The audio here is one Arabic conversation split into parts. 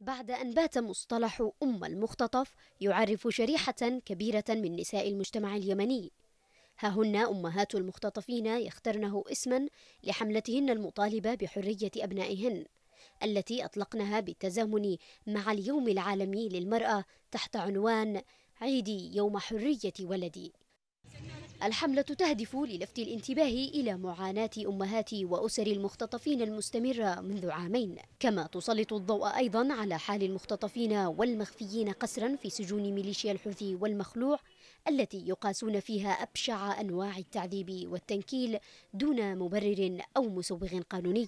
بعد أن بات مصطلح أم المختطف يعرف شريحة كبيرة من نساء المجتمع اليمني هاهن أمهات المختطفين يخترنه اسما لحملتهن المطالبة بحرية أبنائهن التي أطلقنها بالتزامن مع اليوم العالمي للمرأة تحت عنوان عيدي يوم حرية ولدي الحملة تهدف للفت الانتباه إلى معاناة أمهات وأسر المختطفين المستمرة منذ عامين كما تسلط الضوء أيضا على حال المختطفين والمخفيين قسرا في سجون ميليشيا الحوثي والمخلوع التي يقاسون فيها أبشع أنواع التعذيب والتنكيل دون مبرر أو مسوغ قانوني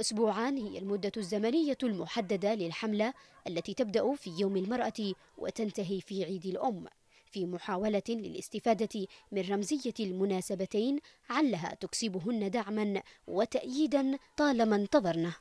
أسبوعان هي المدة الزمنية المحددة للحملة التي تبدأ في يوم المرأة وتنتهي في عيد الأم في محاولة للاستفادة من رمزية المناسبتين علها تكسبهن دعما وتأييدا طالما انتظرنه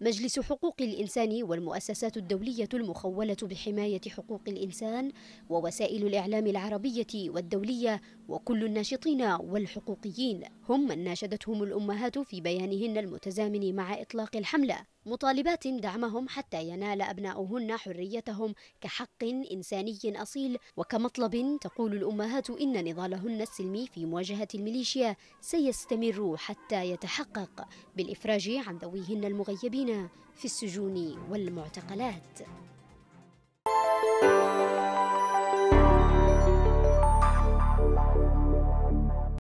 مجلس حقوق الإنسان والمؤسسات الدولية المخولة بحماية حقوق الإنسان ووسائل الإعلام العربية والدولية وكل الناشطين والحقوقيين هم من ناشدتهم الأمهات في بيانهن المتزامن مع إطلاق الحملة مطالبات دعمهم حتى ينال أبناؤهن حريتهم كحق إنساني أصيل وكمطلب تقول الأمهات إن نضالهن السلمي في مواجهة الميليشيا سيستمر حتى يتحقق بالإفراج عن ذويهن المغيبين في السجون والمعتقلات